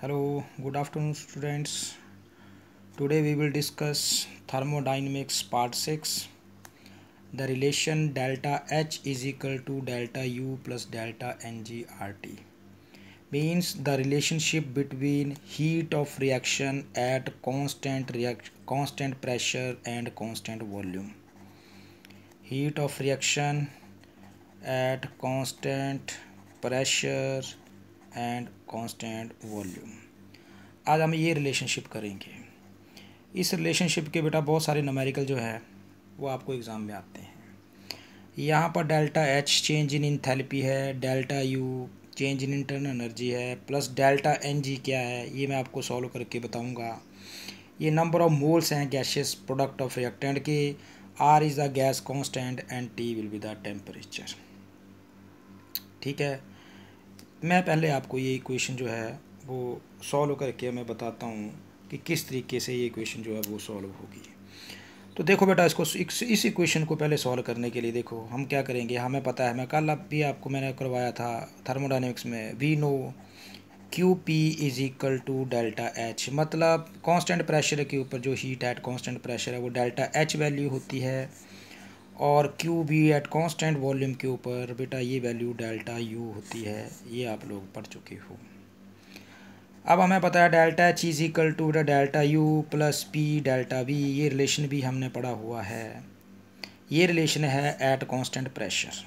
hello good afternoon students today we will discuss thermodynamics part 6 the relation delta h is equal to delta u plus delta ngrt means the relationship between heat of reaction at constant react constant pressure and constant volume heat of reaction at constant pressure and constant volume आज हम ये relationship करेंगे इस relationship के बेटा बहुत सारे numerical जो है वो आपको एग्ज़ाम में आते हैं यहाँ पर delta H change in therapy है delta U change in internal energy है प्लस डेल्टा एन जी क्या है ये मैं आपको सॉल्व करके बताऊँगा ये नंबर ऑफ मोल्स हैं गैसेस प्रोडक्ट ऑफ रिएक्टेंट के R is the gas constant and T will be the temperature ठीक है मैं पहले आपको ये इक्वेशन जो है वो सॉल्व करके मैं बताता हूँ कि किस तरीके से ये इक्वेशन जो है वो सॉल्व होगी तो देखो बेटा इसको इस इक्वेशन को पहले सॉल्व करने के लिए देखो हम क्या करेंगे हमें पता है मैं कल अब भी आपको मैंने करवाया था थर्मोडाइनमिक्स में we know Q P is equal to delta H मतलब कांस्टेंट प्रेशर के ऊपर जो हीट एट कांस्टेंट प्रेशर है वो डेल्टा एच वैल्यू होती है और Q भी एट कांस्टेंट वॉल्यूम के ऊपर बेटा ये वैल्यू डेल्टा U होती है ये आप लोग पढ़ चुके हो अब हमें पता है delta H is equal to delta U plus P delta V ये रिलेशन भी हमने पढ़ा हुआ है ये रिलेशन है at constant pressure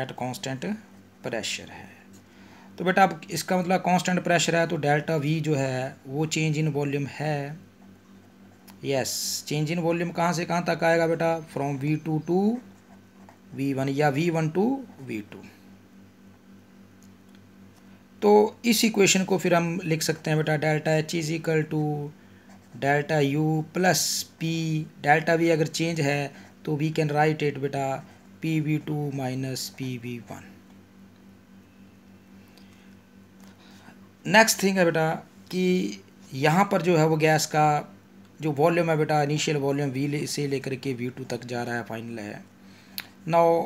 at constant pressure है तो बेटा अब इसका मतलब कांस्टेंट प्रेशर है तो डेल्टा वी जो है वो चेंज इन वॉल्यूम है यस चेंज इन वॉल्यूम कहाँ से कहाँ तक आएगा बेटा from V two to V one या V one to V two तो इस इक्वेशन को फिर हम लिख सकते हैं बेटा delta H is equal to delta U plus P delta भी अगर चेंज है तो वी कैन राइट इट बेटा P V two minus P V one next thing है बेटा कि यहाँ पर जो है वो गैस का जो वॉल्यूम है बेटा इनिशियल वॉल्यूम वी से लेकर के वी टू तक जा रहा है फाइनल है नाउ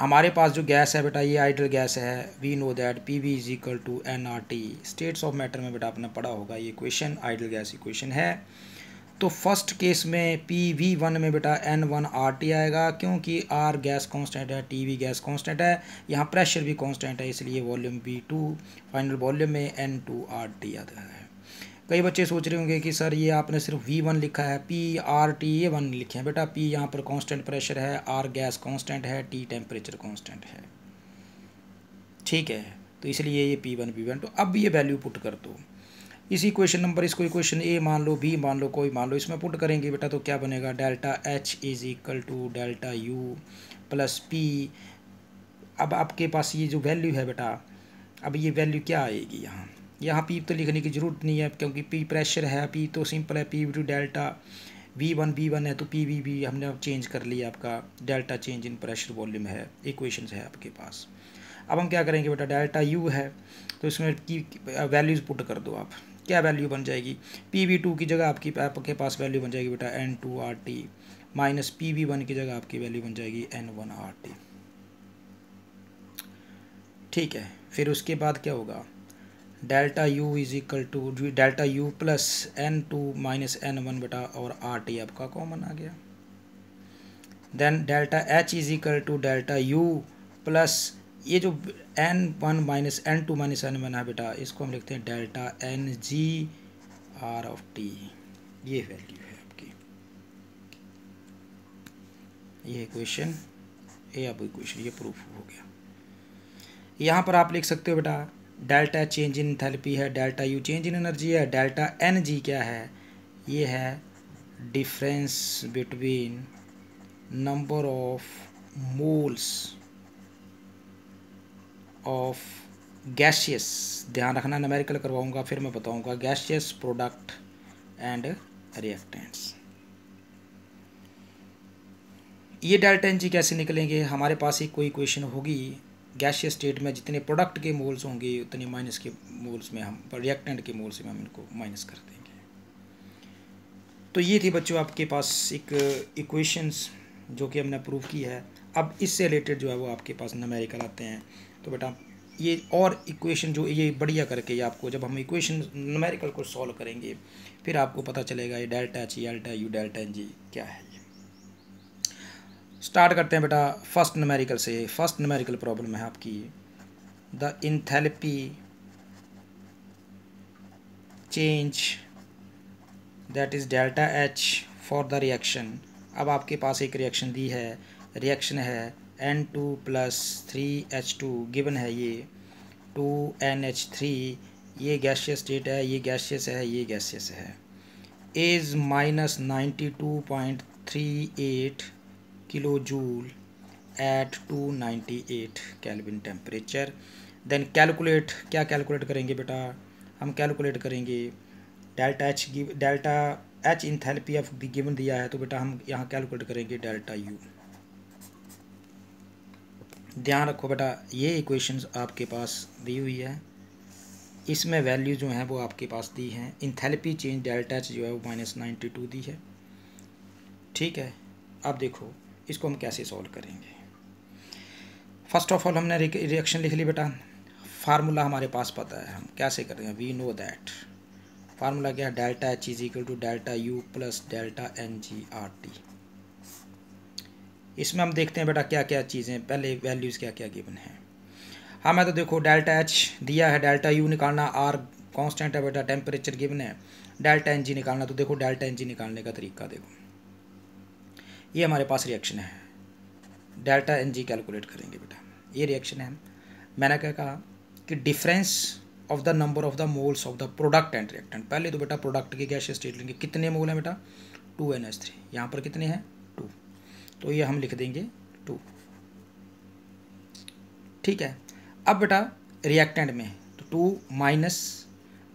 हमारे पास जो गैस है बेटा ये आइडल गैस है we know that P V is equal to N R T states of matter में बेटा आपने पढ़ा होगा ये क्वेश्चन आइडल गैस इक्वेशन है तो फर्स्ट केस में पी वी वन में बेटा एन वन आर टी आएगा क्योंकि आर गैस कांस्टेंट है टी वी गैस कांस्टेंट है यहाँ प्रेशर भी कांस्टेंट है इसलिए volume V two final volume में एन टू आर टी आता है कई बच्चे सोच रहे होंगे कि सर ये आपने सिर्फ वी वन लिखा है पी आर टी ये वन लिखे हैं बेटा पी यहाँ पर कांस्टेंट प्रेशर है आर गैस कांस्टेंट है टी टेम्परेचर कांस्टेंट है ठीक है तो इसलिए ये पी वन पी वन तो अब ये वैल्यू पुट कर दो इसी क्वेश्चन नंबर इसको क्वेश्चन ए मान लो बी मान लो कोई मान लो इसमें पुट करेंगे बेटा तो क्या बनेगा delta H is equal to delta U plus P अब आपके पास ये जो वैल्यू है बेटा अब ये वैल्यू क्या आएगी यहाँ यहाँ पी तो लिखने की ज़रूरत नहीं है क्योंकि पी प्रेशर है पी तो सिंपल है P V two delta V one V one है तो पी वी भी हमने अब चेंज कर लिया आपका delta change in pressure volume है इक्वेशंस है आपके पास अब हम क्या करेंगे बेटा डेल्टा यू है तो इसमें की वैल्यूज़ पुट कर दो आप क्या वैल्यू बन जाएगी पी वी टू की जगह आपकी आपके पास वैल्यू बन जाएगी बेटा N two R T minus P V one की जगह आपकी वैल्यू बन जाएगी एन वन आर टी ठीक है फिर उसके बाद क्या होगा delta U is equal to delta U plus N two minus N one बटा और आर टी आपका कॉमन आ गया then delta H is equal to delta U plus ये जो N one minus N two minus N one है बेटा इसको हम लिखते हैं delta N G R of T ये वैल्यू है आपकी ये क्वेश्चन ये आपको क्वेश्चन ये प्रूफ हो गया यहाँ पर आप लिख सकते हो बेटा डेल्टा चेंज इन थेरेपी है delta U change in energy है डेल्टा एन जी क्या है ये है difference between number of moles of gaseous ध्यान रखना नमेरिकल करवाऊंगा फिर मैं बताऊंगा गैशियस प्रोडक्ट एंड रिएक्टेंट्स ये डेल्टा एन जी कैसे निकलेंगे हमारे पास ही कोई क्वेश्चन होगी गैशियस स्टेट में जितने प्रोडक्ट के मोल्स होंगे उतने माइनस के मोल्स में हम रिएक्टेंट के मोल्स में हम इनको माइनस कर देंगे तो ये थी बच्चों आपके पास एक इक्वेशंस uh, जो कि हमने प्रूव की है अब इससे रिलेटेड जो है वो आपके पास नमेरिकल आते हैं तो बेटा ये और इक्वेशन जो ये बढ़िया करके ये आपको जब हम इक्वेशन नमेरिकल को सॉल्व करेंगे फिर आपको पता चलेगा ये डेल्टा एच ये delta U delta N G क्या है स्टार्ट करते हैं बेटा फर्स्ट नमेरिकल से फर्स्ट नमेरिकल प्रॉब्लम है आपकी the enthalpy change that is delta H for the reaction अब आपके पास एक रिएक्शन दी है रिएक्शन है N two plus three H two given है ये टू एन एच थ्री ये गैशियस स्टेट है ये गैशियस है ये गैशियस है is minus ninety two point three eight kilo joule at 298 kelvin temperature then calculate क्या कैलकुलेट करेंगे बेटा हम कैलकुलेट करेंगे delta H give delta H enthalpy of given दिया है तो बेटा हम यहाँ कैलकुलेट करेंगे डेल्टा यू ध्यान रखो बेटा ये इक्वेशंस आपके पास दी हुई है इसमें वैल्यू जो है वो आपके पास दी हैं इंथेल्पी चेंज डेल्टा एच जो है वो माइनस नाइन्टी टू दी है ठीक है अब देखो इसको हम कैसे सॉल्व करेंगे फर्स्ट ऑफ ऑल हमने रिएक्शन लिख ली बेटा फार्मूला हमारे पास पता है हम कैसे करेंगे वी नो दैट फार्मूला क्या है delta H is equal to delta U plus delta N G R T इसमें हम देखते हैं बेटा क्या क्या चीज़ें पहले वैल्यूज़ क्या क्या गिवन हैं हाँ मैं तो देखो डेल्टा एच दिया है डेल्टा यू निकालना आर कांस्टेंट है बेटा टेम्परेचर गिवन है डेल्टा एन जी निकालना तो देखो डेल्टा एन जी निकालने का तरीका देखो ये हमारे पास रिएक्शन है डेल्टा एन जी कैलकुलेट करेंगे बेटा ये रिएक्शन है मैंने क्या कहा कि difference of the number of the moles of the product and reactant पहले तो बेटा प्रोडक्ट की गैस स्टेट लेंगे कितने मोल हैं बेटा टू एन एस थ्री यहाँ पर कितने हैं टू तो ये हम लिख देंगे टू ठीक है अब बेटा रिएक्टेंट में तो टू माइनस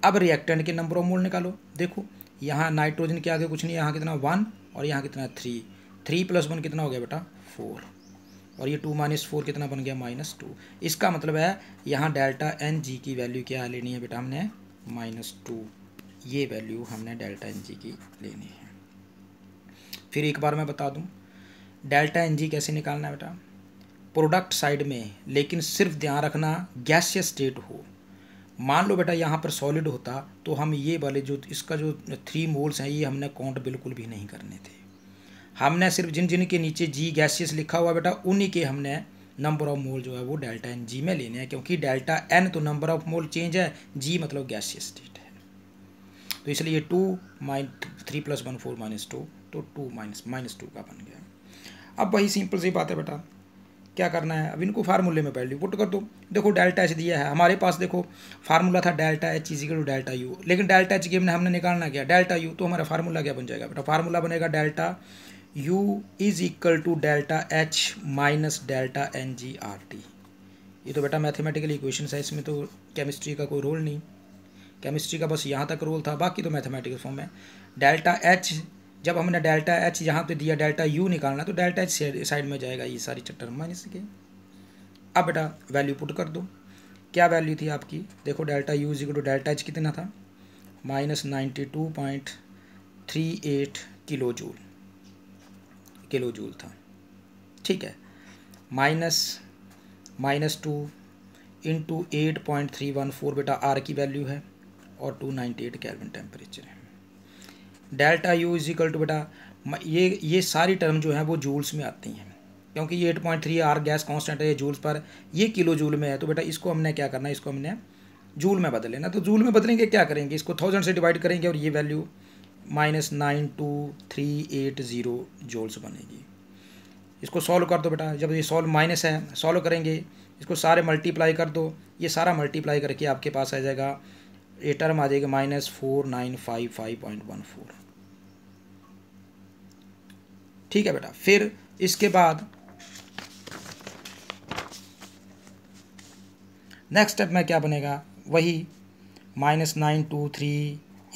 अब रिएक्टेंट के नंबर ऑफ मोल निकालो देखो यहाँ नाइट्रोजन के आगे कुछ नहीं यहाँ कितना वन और यहाँ कितना थ्री थ्री प्लस वन कितना हो गया बेटा फोर और ये टू माइनस फोर कितना बन गया माइनस टू इसका मतलब है यहाँ डेल्टा एन जी की वैल्यू क्या लेनी है बेटा हमने माइनस टू ये वैल्यू हमने डेल्टा एन जी की लेनी है फिर एक बार मैं बता दूँ डेल्टा एन जी कैसे निकालना है बेटा प्रोडक्ट साइड में लेकिन सिर्फ ध्यान रखना गैसीय स्टेट हो मान लो बेटा यहाँ पर सॉलिड होता तो हम ये वाले जो इसका जो थ्री मोल्स हैं ये हमने काउंट बिल्कुल भी नहीं करने थे हमने सिर्फ जिन जिन के नीचे जी गैसियस लिखा हुआ बेटा उन्हीं के हमने नंबर ऑफ मोल जो है वो डेल्टा एन जी में लेने हैं क्योंकि डेल्टा एन तो नंबर ऑफ मोल चेंज है जी मतलब गैसियस स्टेट है तो इसलिए two minus three plus one four minus two तो टू माइनस माइनस टू का बन गया अब वही सिंपल सी बात है बेटा क्या करना है अब इनको फार्मूले में वैल्यू पुट कर दो देखो डेल्टा एच दिया है हमारे पास देखो फार्मूला था delta H is equal to delta U लेकिन डेल्टा एच गेम ने हमने निकालना क्या डेल्टा यू तो हमारा फार्मूला क्या बन जाएगा बेटा फार्मूला बनेगा delta U is equal to delta H minus delta N G R T ये तो बेटा मैथमेटिकल इक्वेशन है इसमें तो केमिस्ट्री का कोई रोल नहीं केमिस्ट्री का बस यहाँ तक रोल था बाकी तो मैथमेटिकल फॉर्म है डेल्टा एच जब हमने डेल्टा एच यहाँ पे दिया डेल्टा यू निकालना तो डेल्टा एच साइड में जाएगा ये सारी चैप्टर माइनस के अब बेटा वैल्यू पुट कर दो क्या वैल्यू थी आपकी देखो delta U equal to delta H कितना था minus ninety two point three eight kilo joule kilo joule था ठीक है minus minus two into eight point three one four बेटा आर की वैल्यू है और two ninety eight kelvin temperature है delta U is equal to बेटा ये ये सारी टर्म जो है वो जूल्स में आती हैं क्योंकि ये eight point three R gas constant है ये जूल्स पर ये किलो जूल में है तो बेटा इसको हमने क्या करना है इसको हमने जूल में बदल लेना तो जूल में बदलेंगे क्या करेंगे इसको थाउजेंड से डिवाइड करेंगे और ये value minus nine two three eight zero joules बनेगी इसको सॉल्व कर दो बेटा जब ये सॉल्व माइनस है सॉल्व करेंगे इसको सारे मल्टीप्लाई कर दो ये सारा मल्टीप्लाई करके आपके पास आ जाएगा ये टर्म आ जाएगा minus four nine five five point one four ठीक है बेटा फिर इसके बाद नेक्स्ट स्टेप में क्या बनेगा वही minus nine two three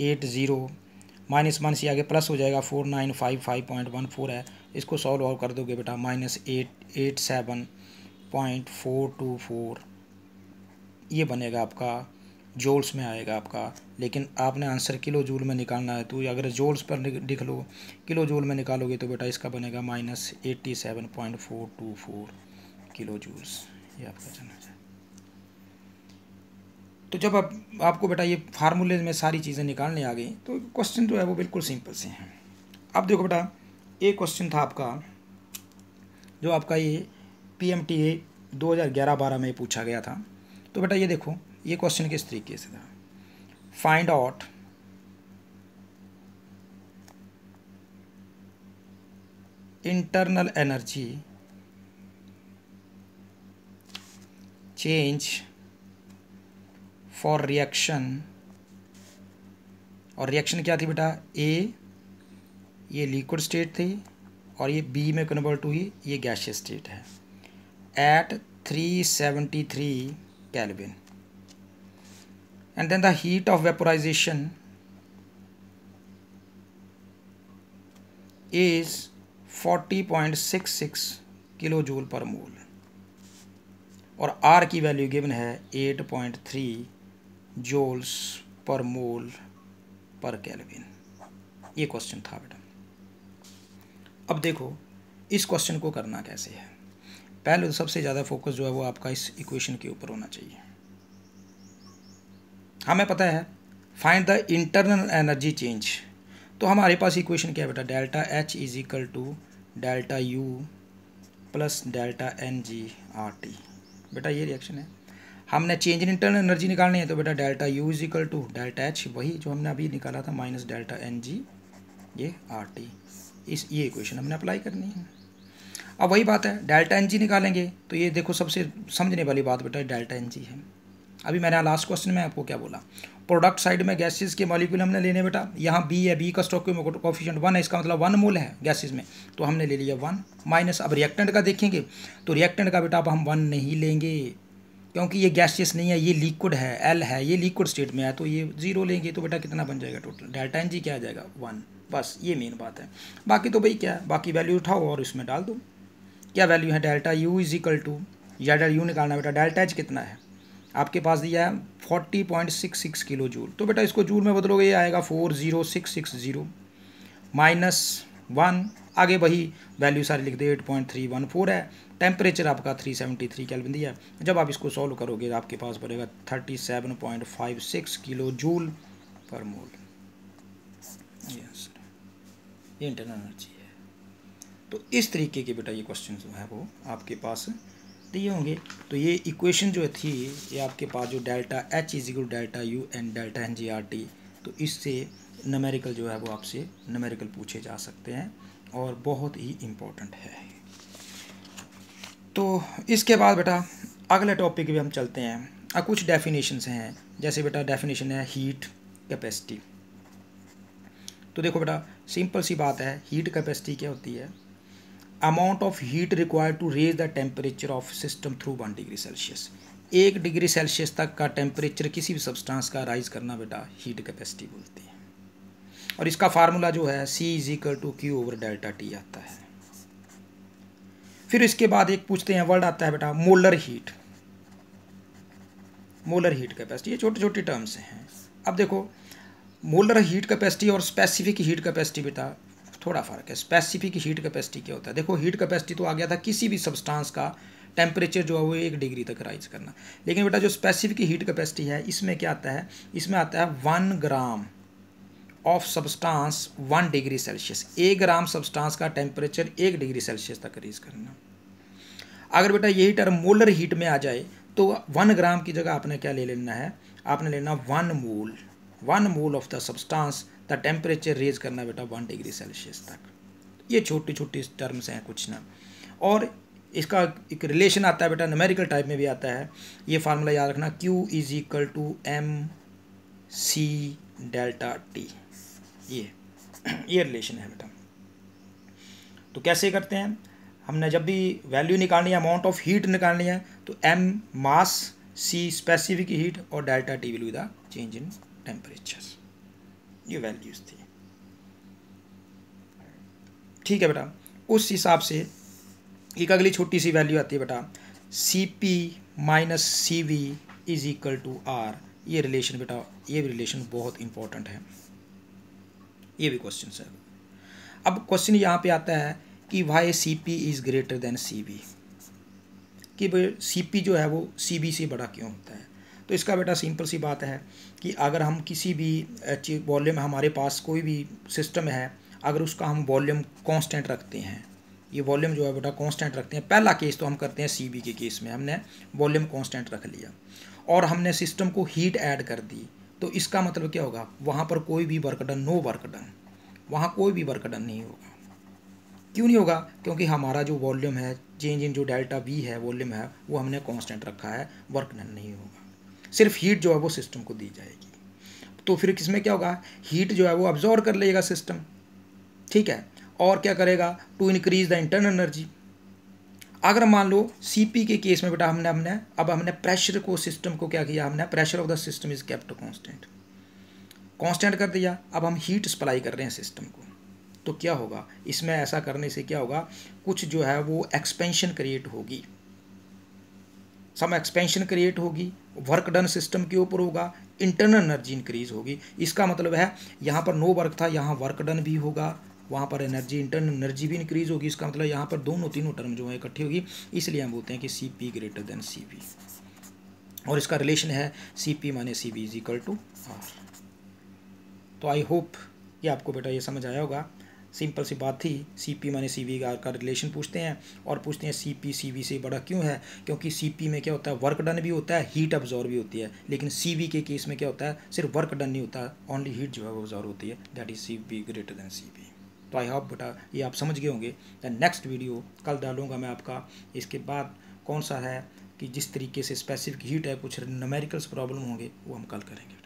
eight zero minus one से आगे प्लस हो जाएगा four nine five five point one four है इसको सॉल्व और कर दोगे बेटा minus eight eight seven point four two four ये बनेगा आपका जोल्स में आएगा आपका लेकिन आपने आंसर किलो जूल में निकालना है तो अगर जोल्स पर लिख लो किलो जूल में निकालोगे तो बेटा इसका बनेगा minus eighty seven point four two four kilo joules ये आपका जाना चाहिए तो जब आप आपको बेटा ये फार्मूले में सारी चीज़ें निकालने आ गई तो क्वेश्चन जो है वो बिल्कुल सिंपल से हैं अब देखो बेटा एक क्वेश्चन था आपका जो आपका ये पी एम टी ए दो हज़ार ग्यारह बारह में पूछा गया था तो बेटा ये देखो ये क्वेश्चन किस तरीके से था find out internal energy change for reaction और रिएक्शन क्या थी बेटा ए ये लिक्विड स्टेट थी और ये बी में कन्वर्ट हुई ये गैशियस स्टेट है at 373 Kelvin and of vaporization is forty point six 40.66 kilo joule per mole और आर की वैल्यू गिवन है 8.3 जोल्स पर मोल पर कैलविन ये क्वेश्चन था बेटा अब देखो इस क्वेश्चन को करना कैसे है पहले तो सबसे ज़्यादा फोकस जो है वो आपका इस इक्वेशन के ऊपर होना चाहिए हमें पता है find the internal energy change तो हमारे पास इक्वेशन क्या है बेटा delta H is equal to delta U plus delta N G R T बेटा ये रिएक्शन है हमने चेंज इन इंटरनल एनर्जी निकालनी है तो बेटा delta U is equal to delta H वही जो हमने अभी निकाला था माइनस डेल्टा एन जी ये आर टी इस ये इक्वेशन हमने अप्लाई करनी है अब वही बात है डेल्टा एन जी निकालेंगे तो ये देखो सबसे समझने वाली बात बेटा डेल्टा एन जी है अभी मैंने लास्ट क्वेश्चन में आपको क्या बोला प्रोडक्ट साइड में गैसेज के मॉलिक्यूल हमने लेने बेटा यहाँ बी है बी का स्टॉक कोफिशियंट वन है इसका मतलब वन मोल है गैसेज में तो हमने ले लिया वन माइनस अब रिएक्टेंट का देखेंगे तो रिएक्टेंट का बेटा अब हम वन नहीं लेंगे क्योंकि ये गैसियस नहीं है ये लिक्विड है एल है ये लिक्विड स्टेट में है तो ये जीरो लेंगे तो बेटा कितना बन जाएगा टोटल डेल्टा एन जी क्या आ जाएगा वन बस ये मेन बात है बाकी तो भाई क्या है बाकी वैल्यू उठाओ और इसमें डाल दो क्या वैल्यू है delta U is equal to delta U निकालना बेटा डेल्टा एच कितना है आपके पास दिया है forty point six six kilo joule तो बेटा इसको जूल में बदलोगे ये आएगा four zero six six zero minus one आगे वही वैल्यू सारी लिख दे eight point three one four है टेम्परेचर आपका 373 सेवेंटी कैलविन दिया है जब आप इसको सॉल्व करोगे तो आपके पास पड़ेगा 37.56 किलो जूल पर मोल ये इंटरनल एनर्जी है तो इस तरीके के बेटा ये क्वेश्चन जो है वो आपके पास दिए होंगे तो ये इक्वेशन जो थी ये आपके पास जो delta H is equal delta U and delta N G R T तो इससे नमेरिकल जो है वो आपसे नमेरिकल पूछे जा सकते हैं और बहुत ही इम्पोर्टेंट है तो इसके बाद बेटा अगले टॉपिक भी हम चलते हैं अब कुछ डेफिनेशंस हैं जैसे बेटा डेफिनेशन है हीट कैपेसिटी तो देखो बेटा सिंपल सी बात है हीट कैपेसिटी क्या होती है amount of heat required to raise the temperature of system through one degree Celsius एक डिग्री सेल्सियस तक का टेम्परेचर किसी भी सब्सटेंस का राइज करना बेटा हीट कैपेसिटी बोलते हैं और इसका फार्मूला जो है C is equal to Q over delta T आता है फिर इसके बाद एक पूछते हैं वर्ड आता है बेटा molar heat molar heat capacity ये छोटे छोटे टर्म्स हैं अब देखो मोलर हीट कैपेसिटी और स्पेसिफिक हीट कैपेसिटी बेटा थोड़ा फ़र्क है स्पेसिफिक हीट कैपेसिटी क्या होता है देखो हीट कैपेसिटी तो आ गया था किसी भी सब्सटेंस का टेम्परेचर जो है वो एक डिग्री तक राइज करना लेकिन बेटा जो स्पेसिफिक हीट कैपेसिटी है इसमें क्या आता है इसमें आता है one gram of substance one degree Celsius एक ग्राम सब्सटांस का टेम्परेचर एक डिग्री सेल्सियस तक रेज करना अगर बेटा यही टर्म मोलर हीट में आ जाए तो वन ग्राम की जगह आपने क्या ले लेना है आपने लेना one mole one mole of the substance the temperature raise करना बेटा वन डिग्री सेल्सियस तक ये छोटी छोटी टर्म्स हैं कुछ ना और इसका एक रिलेशन आता है बेटा नमेरिकल टाइप में भी आता है ये फार्मूला याद रखना Q is equal to M C delta T ये ये रिलेशन है बेटा तो कैसे करते हैं हमने जब भी वैल्यू निकालनी है अमाउंट ऑफ हीट निकालनी है तो M mass C specific heat और delta T will the change in temperature ये वैल्यूज थी ठीक है बेटा उस हिसाब से एक अगली छोटी सी वैल्यू आती है बेटा C P minus C V is equal to R ये रिलेशन बेटा ये भी रिलेशन बहुत इंपॉर्टेंट है ये भी क्वेश्चन है अब क्वेश्चन यहाँ पे आता है कि why C P is greater than C B कि भाई सी पी जो है वो सी बी से बड़ा क्यों होता है तो इसका बेटा सिंपल सी बात है कि अगर हम किसी भी वॉल्यूम हमारे पास कोई भी सिस्टम है अगर उसका हम वॉल्यूम कांस्टेंट रखते हैं ये वॉल्यूम जो है बेटा कांस्टेंट रखते हैं पहला केस तो हम करते हैं बी के केस में हमने वॉल्यूम कांस्टेंट रख लिया और हमने सिस्टम को हीट ऐड कर दी तो इसका मतलब क्या होगा वहाँ पर कोई भी work done no work done वहाँ कोई भी वर्क डन नहीं होगा क्यों नहीं होगा क्योंकि हमारा जो वॉल्यूम है चेंज इन जो डेल्टा वी है वॉल्यूम है वो हमने कांस्टेंट रखा है वर्क डन नहीं होगा सिर्फ हीट जो है वो सिस्टम को दी जाएगी तो फिर किसमें क्या होगा हीट जो है वो ऑब्जॉर्व कर लेगा सिस्टम ठीक है और क्या करेगा to increase the internal energy अगर मान लो सी पी के केस में बेटा हमने हमने अब हमने प्रेशर को सिस्टम को क्या किया हमने pressure of the system is kept constant constant कर दिया अब हम हीट सप्लाई कर रहे हैं सिस्टम को तो क्या होगा इसमें ऐसा करने से क्या होगा कुछ जो है वो एक्सपेंशन क्रिएट होगी सम एक्सपेंशन क्रिएट होगी वर्क डन सिस्टम के ऊपर होगा इंटरनल एनर्जी इंक्रीज होगी इसका मतलब है यहाँ पर नो वर्क था यहाँ वर्क डन भी होगा वहाँ पर एनर्जी इंटरनल एनर्जी भी इंक्रीज होगी इसका मतलब यहाँ पर दोनों तीनों टर्म जो है इकट्ठी होगी इसलिए हम बोलते हैं कि C P greater than C V और इसका रिलेशन है सी पी माने C V is equal to R तो आई होप ये आपको बेटा ये समझ आया होगा सिंपल सी बात थी सी पी माने सी वी आर का रिलेशन पूछते हैं और पूछते हैं सी पी सी वी से बड़ा क्यों है क्योंकि सी पी में क्या होता है वर्क डन भी होता है हीट अब्जॉर्व भी होती है लेकिन सी वी के केस में क्या होता है सिर्फ वर्क डन नहीं होता ओनली हीट जो है वो ऑब्जॉर्व होती है that is C B greater than C B तो आई होप बेटा ये आप समझ गए होंगे दैन नेक्स्ट वीडियो कल डालूंगा मैं आपका इसके बाद कौन सा है कि जिस तरीके से स्पेसिफिक हीट है कुछ नमेरिकल्स प्रॉब्लम होंगे वो हम कल करेंगे